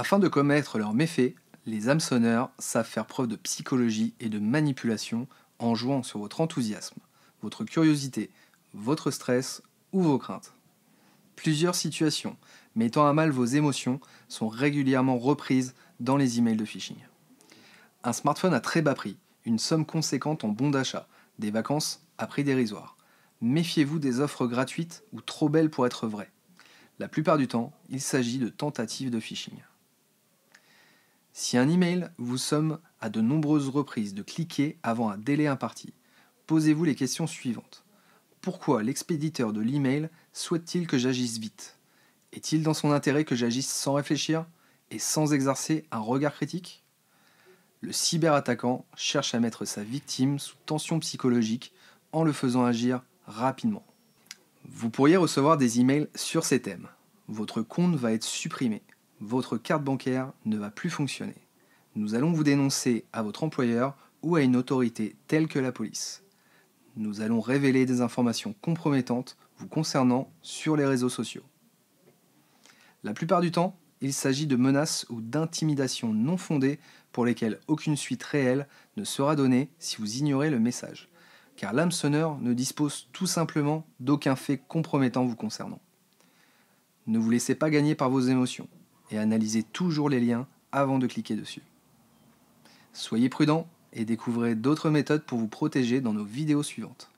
Afin de commettre leurs méfaits, les hameçonneurs savent faire preuve de psychologie et de manipulation en jouant sur votre enthousiasme, votre curiosité, votre stress ou vos craintes. Plusieurs situations mettant à mal vos émotions sont régulièrement reprises dans les emails de phishing. Un smartphone à très bas prix, une somme conséquente en bons d'achat, des vacances à prix dérisoire. Méfiez-vous des offres gratuites ou trop belles pour être vraies. La plupart du temps, il s'agit de tentatives de phishing. Si un email vous somme à de nombreuses reprises de cliquer avant un délai imparti, posez-vous les questions suivantes. Pourquoi l'expéditeur de l'email souhaite-t-il que j'agisse vite Est-il dans son intérêt que j'agisse sans réfléchir et sans exercer un regard critique Le cyberattaquant cherche à mettre sa victime sous tension psychologique en le faisant agir rapidement. Vous pourriez recevoir des emails sur ces thèmes. Votre compte va être supprimé votre carte bancaire ne va plus fonctionner. Nous allons vous dénoncer à votre employeur ou à une autorité telle que la police. Nous allons révéler des informations compromettantes vous concernant sur les réseaux sociaux. La plupart du temps, il s'agit de menaces ou d'intimidations non fondées pour lesquelles aucune suite réelle ne sera donnée si vous ignorez le message, car l'âme sonneur ne dispose tout simplement d'aucun fait compromettant vous concernant. Ne vous laissez pas gagner par vos émotions et analysez toujours les liens avant de cliquer dessus. Soyez prudent et découvrez d'autres méthodes pour vous protéger dans nos vidéos suivantes.